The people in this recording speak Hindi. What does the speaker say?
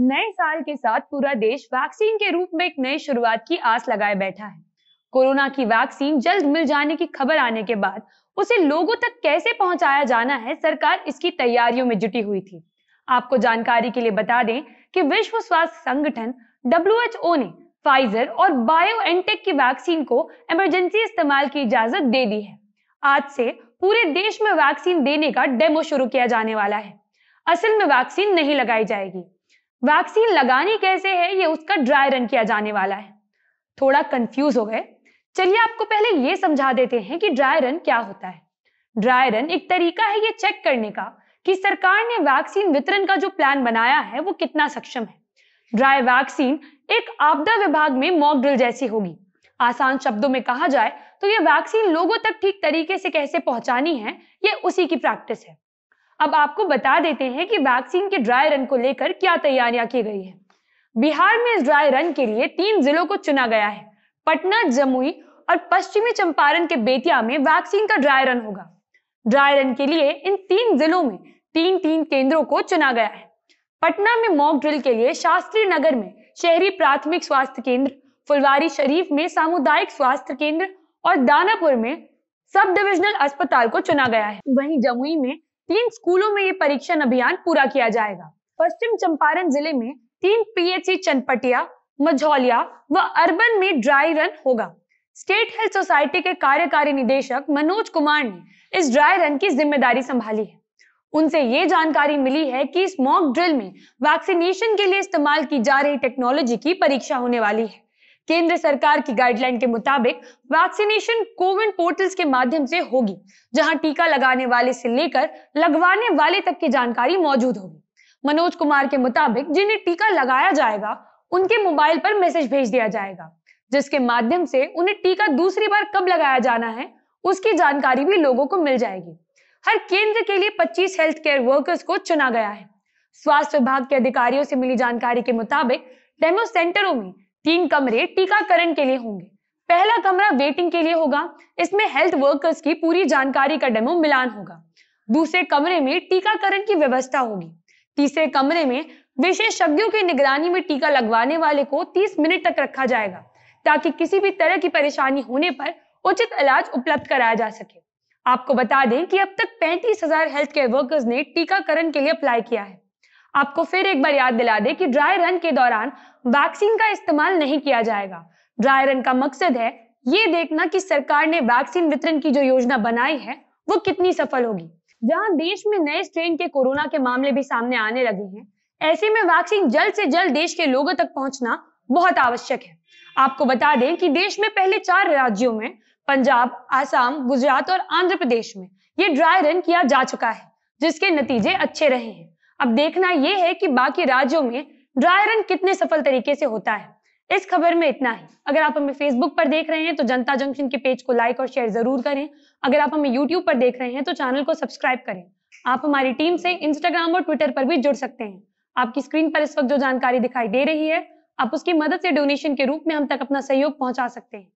नए साल के साथ पूरा देश वैक्सीन के रूप में एक नई शुरुआत की आस लगाए बैठा है कोरोना की वैक्सीन जल्द मिल जाने की खबर आने के बाद उसे लोगों तक कैसे पहुंचाया जाना है सरकार इसकी तैयारियों में जुटी हुई थी आपको जानकारी के लिए बता दें कि विश्व स्वास्थ्य संगठन डब्ल्यू ने फाइजर और एनटेक की वैक्सीन को इमरजेंसी इस्तेमाल की इजाजत दे दी है आज से पूरे देश में वैक्सीन देने का डेमो शुरू किया जाने वाला है असल में वैक्सीन नहीं लगाई जाएगी वैक्सीन लगानी कैसे है ये उसका ड्राई रन किया जाने वाला है थोड़ा कंफ्यूज हो गए चलिए आपको पहले ये समझा देते हैं कि ड्राई रन क्या होता है ड्राई रन एक तरीका है ये चेक करने का कि सरकार ने वैक्सीन वितरण का जो प्लान बनाया है वो कितना सक्षम है ड्राई वैक्सीन एक आपदा विभाग में मॉक ड्रिल जैसी होगी आसान शब्दों में कहा जाए तो ये वैक्सीन लोगों तक ठीक तरीके से कैसे पहुंचानी है ये उसी की प्रैक्टिस है अब आपको बता देते हैं कि वैक्सीन के ड्राई रन को लेकर क्या तैयारियां की गई है बिहार में इस ड्राई रन के लिए तीन जिलों को चुना गया है पटना जमुई और पश्चिमी चंपारण के बेतिया में वैक्सीन का ड्राई रन होगा ड्राई रन के लिए इन तीन जिलों में तीन तीन केंद्रों को चुना गया है पटना में मॉक ड्रिल के लिए शास्त्री नगर में शहरी प्राथमिक स्वास्थ्य केंद्र फुलवारी शरीफ में सामुदायिक स्वास्थ्य केंद्र और दानापुर में सब डिविजनल अस्पताल को चुना गया है वहीं जमुई में तीन स्कूलों में ये परीक्षण अभियान पूरा किया जाएगा पश्चिम चंपारण जिले में तीन पीएचई चनपटिया मझौलिया व अर्बन में ड्राई रन होगा स्टेट हेल्थ सोसाइटी के कार्यकारी निदेशक मनोज कुमार ने इस ड्राई रन की जिम्मेदारी संभाली है उनसे ये जानकारी मिली है कि इस मॉक ड्रिल में वैक्सीनेशन के लिए इस्तेमाल की जा रही टेक्नोलॉजी की परीक्षा होने वाली है केंद्र सरकार की गाइडलाइन के मुताबिक वैक्सीनेशन कोविन पोर्टल्स के माध्यम से होगी जहां टीका लगाने वाले से लेकर लगवाने वाले तक की जानकारी मौजूद होगी मनोज कुमार के मुताबिक जिन्हें टीका लगाया जाएगा उनके मोबाइल पर मैसेज भेज दिया जाएगा जिसके माध्यम से उन्हें टीका दूसरी बार कब लगाया जाना है उसकी जानकारी भी लोगों को मिल जाएगी हर केंद्र के लिए 25 हेल्थ केयर वर्कर्स को चुना गया है स्वास्थ्य विभाग के अधिकारियों से मिली जानकारी के मुताबिक डेमो सेंटरों में तीन कमरे टीकाकरण के लिए होंगे पहला कमरा वेटिंग के लिए होगा इसमें हेल्थ वर्कर्स की पूरी जानकारी का डेमो मिलान होगा दूसरे कमरे में टीकाकरण की व्यवस्था होगी तीसरे कमरे में विशेषज्ञों की निगरानी में टीका लगवाने वाले को 30 मिनट तक रखा जाएगा ताकि किसी भी तरह की परेशानी होने पर उचित इलाज उपलब्ध कराया जा सके आपको बता दें कि अब तक पैंतीस हजार हेल्थ केयर वर्कर्स ने टीकाकरण के लिए अप्लाई किया है आपको फिर एक बार याद दिला दे कि ड्राई रन के दौरान वैक्सीन का इस्तेमाल नहीं किया जाएगा ड्राई रन का मकसद है ये देखना कि सरकार ने वैक्सीन वितरण की जो योजना बनाई है वो कितनी सफल होगी जहां देश में नए स्ट्रेन के कोरोना के मामले भी सामने आने लगे हैं ऐसे में वैक्सीन जल्द से जल्द देश के लोगों तक पहुंचना बहुत आवश्यक है आपको बता दें कि देश में पहले चार राज्यों में पंजाब आसाम गुजरात और आंध्र प्रदेश में ये ड्राई रन किया जा चुका है जिसके नतीजे अच्छे रहे हैं अब देखना यह है कि बाकी राज्यों में ड्राई रन कितने सफल तरीके से होता है इस खबर में इतना ही अगर आप हमें फेसबुक पर देख रहे हैं तो जनता जंक्शन के पेज को लाइक और शेयर जरूर करें अगर आप हमें यूट्यूब पर देख रहे हैं तो चैनल को सब्सक्राइब करें आप हमारी टीम से इंस्टाग्राम और ट्विटर पर भी जुड़ सकते हैं आपकी स्क्रीन पर इस वक्त जो जानकारी दिखाई दे रही है आप उसकी मदद से डोनेशन के रूप में हम तक अपना सहयोग पहुंचा सकते हैं